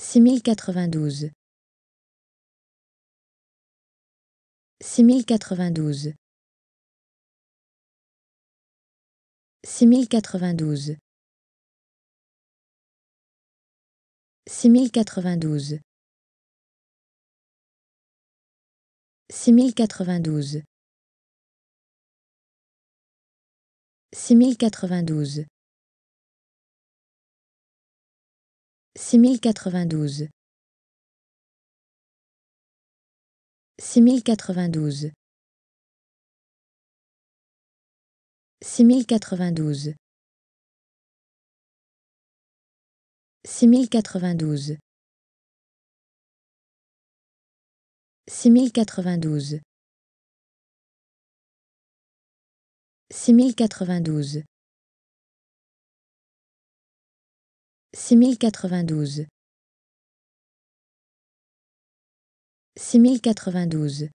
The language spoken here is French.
6092 6092 6092 6092 6092 6092 6092 6092 6092 6092 6092 6092 6092 6092